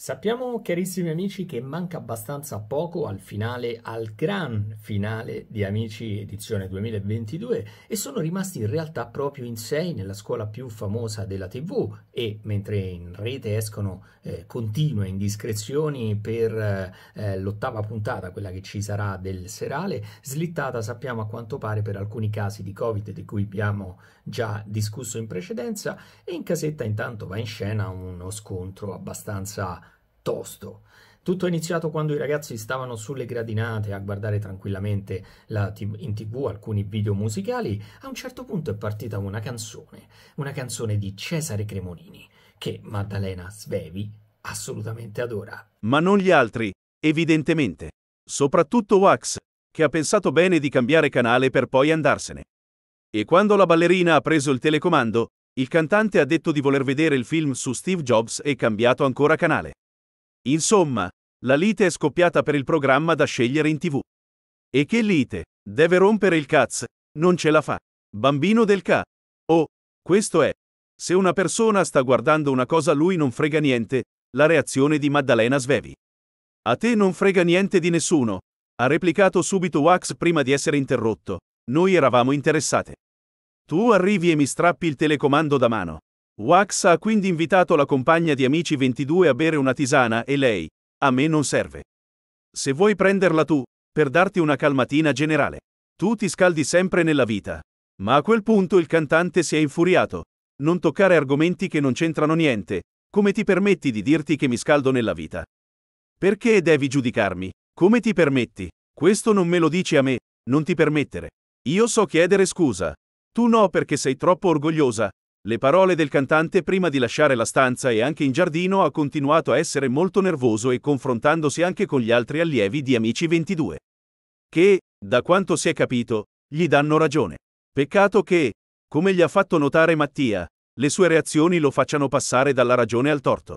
Sappiamo, carissimi amici, che manca abbastanza poco al finale, al gran finale di Amici edizione 2022 e sono rimasti in realtà proprio in sei nella scuola più famosa della TV e mentre in rete escono eh, continue indiscrezioni per eh, eh, l'ottava puntata, quella che ci sarà del serale, slittata sappiamo a quanto pare per alcuni casi di Covid di cui abbiamo già discusso in precedenza e in casetta intanto va in scena uno scontro abbastanza tosto. Tutto è iniziato quando i ragazzi stavano sulle gradinate a guardare tranquillamente TV, in tv alcuni video musicali, a un certo punto è partita una canzone, una canzone di Cesare Cremonini, che Maddalena Svevi assolutamente adora. Ma non gli altri, evidentemente. Soprattutto Wax, che ha pensato bene di cambiare canale per poi andarsene. E quando la ballerina ha preso il telecomando, il cantante ha detto di voler vedere il film su Steve Jobs e cambiato ancora canale. Insomma, la lite è scoppiata per il programma da scegliere in tv. E che lite? Deve rompere il cazzo. Non ce la fa. Bambino del ca. Oh, questo è. Se una persona sta guardando una cosa a lui non frega niente, la reazione di Maddalena Svevi. A te non frega niente di nessuno, ha replicato subito Wax prima di essere interrotto. Noi eravamo interessate. Tu arrivi e mi strappi il telecomando da mano. Wax ha quindi invitato la compagna di amici 22 a bere una tisana e lei, a me non serve. Se vuoi prenderla tu, per darti una calmatina generale, tu ti scaldi sempre nella vita. Ma a quel punto il cantante si è infuriato. Non toccare argomenti che non c'entrano niente, come ti permetti di dirti che mi scaldo nella vita? Perché devi giudicarmi? Come ti permetti? Questo non me lo dici a me, non ti permettere. Io so chiedere scusa. Tu no perché sei troppo orgogliosa, le parole del cantante prima di lasciare la stanza e anche in giardino ha continuato a essere molto nervoso e confrontandosi anche con gli altri allievi di Amici 22. Che, da quanto si è capito, gli danno ragione. Peccato che, come gli ha fatto notare Mattia, le sue reazioni lo facciano passare dalla ragione al torto.